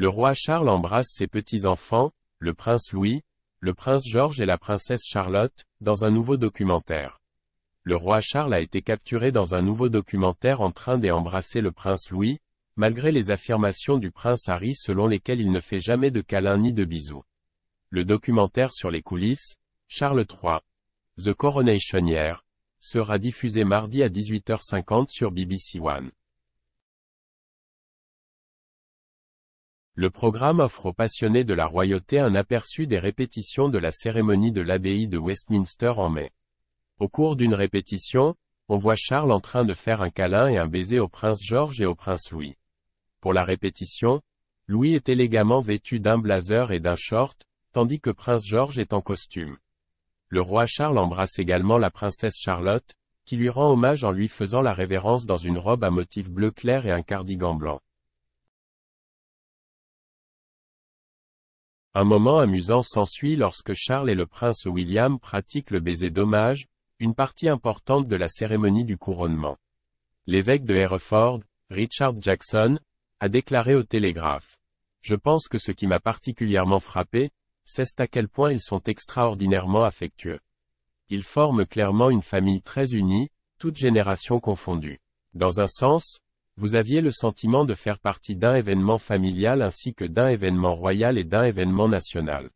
Le roi Charles embrasse ses petits-enfants, le prince Louis, le prince George et la princesse Charlotte, dans un nouveau documentaire. Le roi Charles a été capturé dans un nouveau documentaire en train d'embrasser le prince Louis, malgré les affirmations du prince Harry selon lesquelles il ne fait jamais de câlins ni de bisous. Le documentaire sur les coulisses, Charles III. The Coronation Year, sera diffusé mardi à 18h50 sur BBC One. Le programme offre aux passionnés de la royauté un aperçu des répétitions de la cérémonie de l'abbaye de Westminster en mai. Au cours d'une répétition, on voit Charles en train de faire un câlin et un baiser au prince George et au prince Louis. Pour la répétition, Louis est élégamment vêtu d'un blazer et d'un short, tandis que prince George est en costume. Le roi Charles embrasse également la princesse Charlotte, qui lui rend hommage en lui faisant la révérence dans une robe à motif bleu clair et un cardigan blanc. Un moment amusant s'ensuit lorsque Charles et le prince William pratiquent le baiser d'hommage, une partie importante de la cérémonie du couronnement. L'évêque de Hereford, Richard Jackson, a déclaré au Télégraphe. Je pense que ce qui m'a particulièrement frappé, c'est à quel point ils sont extraordinairement affectueux. Ils forment clairement une famille très unie, toute génération confondue. Dans un sens, vous aviez le sentiment de faire partie d'un événement familial ainsi que d'un événement royal et d'un événement national.